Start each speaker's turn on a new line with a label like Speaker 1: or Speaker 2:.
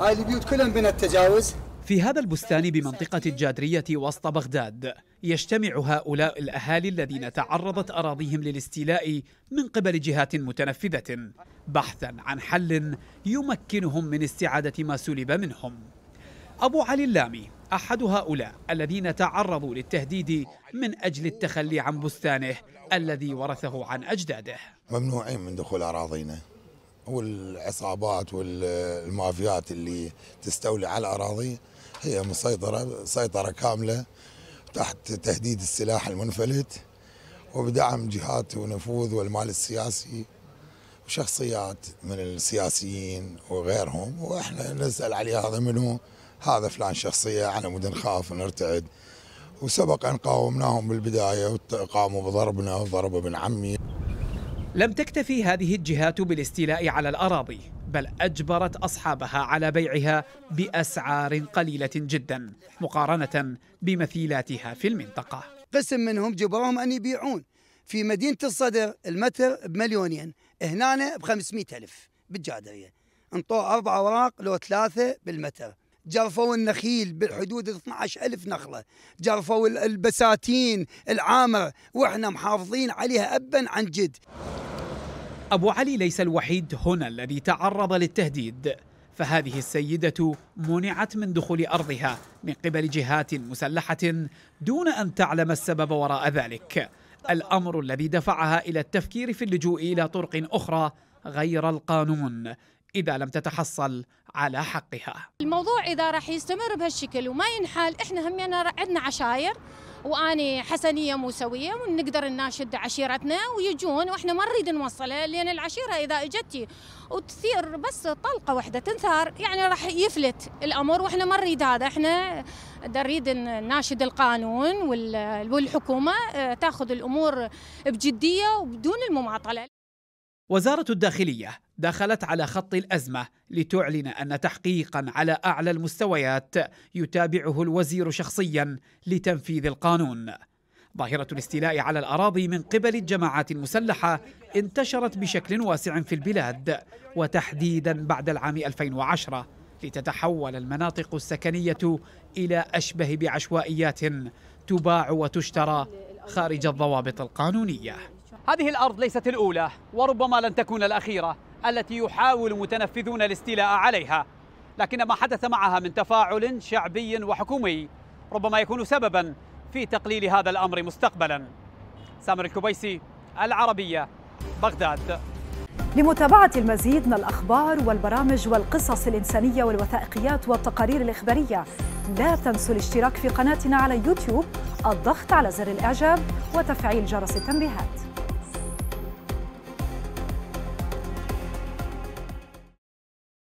Speaker 1: هاي البيوت كلهم بنا التجاوز في هذا البستان بمنطقة الجادرية وسط بغداد يجتمع هؤلاء الأهالي الذين تعرضت أراضيهم للاستيلاء من قبل جهات متنفذة بحثا عن حل يمكنهم من استعادة ما سلب منهم أبو علي اللامي أحد هؤلاء الذين تعرضوا للتهديد من أجل التخلي عن بستانه الذي ورثه عن أجداده
Speaker 2: ممنوعين من دخول أراضينا والعصابات والمافيات اللي تستولي على الاراضي هي مسيطره سيطره كامله تحت تهديد السلاح المنفلت وبدعم جهات ونفوذ والمال السياسي وشخصيات من السياسيين وغيرهم واحنا نسال عليه هذا منو هذا فلان شخصيه على مود نخاف ونرتعد وسبق ان قاومناهم بالبدايه وقاموا بضربنا وضرب ابن عمي
Speaker 1: لم تكتفي هذه الجهات بالاستيلاء على الاراضي بل اجبرت اصحابها على بيعها باسعار قليله جدا مقارنه بمثيلاتها في المنطقه. قسم منهم جبرهم ان يبيعون في مدينه الصدر المتر بمليونين، هنا ب الف بالجادريه. انطوا اربع اوراق لو ثلاثه بالمتر. جرفوا النخيل بالحدود 12 ألف نخلة جرفوا البساتين العامر وإحنا محافظين عليها أبا عن جد أبو علي ليس الوحيد هنا الذي تعرض للتهديد فهذه السيدة منعت من دخول أرضها من قبل جهات مسلحة دون أن تعلم السبب وراء ذلك الأمر الذي دفعها إلى التفكير في اللجوء إلى طرق أخرى غير القانون إذا لم تتحصل على حقها
Speaker 3: الموضوع إذا راح يستمر بهالشكل وما ينحل إحنا همنا عندنا عشاير واني حسنيه موسويه ونقدر نناشد عشيرتنا ويجون واحنا ما نريد نوصلها لان العشيره اذا اجتي وتثير بس طلقه واحده تنثار يعني راح يفلت الامر واحنا ما نريد هذا احنا نريد نناشد القانون والحكومه آه، تاخذ الامور بجديه وبدون المماطله
Speaker 1: وزارة الداخلية دخلت على خط الأزمة لتعلن أن تحقيقا على أعلى المستويات يتابعه الوزير شخصيا لتنفيذ القانون. ظاهرة الاستيلاء على الأراضي من قبل الجماعات المسلحة انتشرت بشكل واسع في البلاد وتحديدا بعد العام 2010 لتتحول المناطق السكنية إلى أشبه بعشوائيات تباع وتشترى خارج الضوابط القانونيه هذه الأرض ليست الأولى وربما لن تكون الأخيرة التي يحاول متنفذون الاستيلاء عليها لكن ما حدث معها من تفاعل شعبي وحكومي ربما يكون سببا في تقليل هذا الأمر مستقبلا سامر الكبيسي العربية بغداد
Speaker 3: لمتابعة المزيد من الأخبار والبرامج والقصص الإنسانية والوثائقيات والتقارير الإخبارية لا تنسوا الاشتراك في قناتنا على يوتيوب الضغط على زر الإعجاب وتفعيل جرس التنبيهات